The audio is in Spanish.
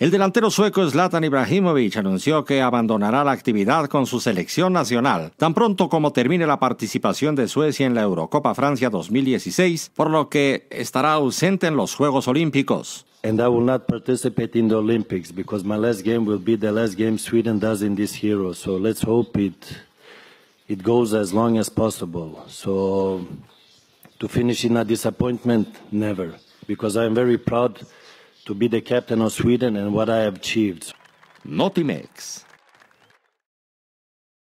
El delantero sueco Zlatan Ibrahimovic anunció que abandonará la actividad con su selección nacional tan pronto como termine la participación de Suecia en la Eurocopa Francia 2016, por lo que estará ausente en los Juegos Olímpicos. And I will not participate in the Olympics because my last game will be the last game Sweden does in this year. So let's hope it it goes as long as possible. So to finish in a disappointment, never, because I am very proud. to be the captain of Sweden and what I achieved. Notimex.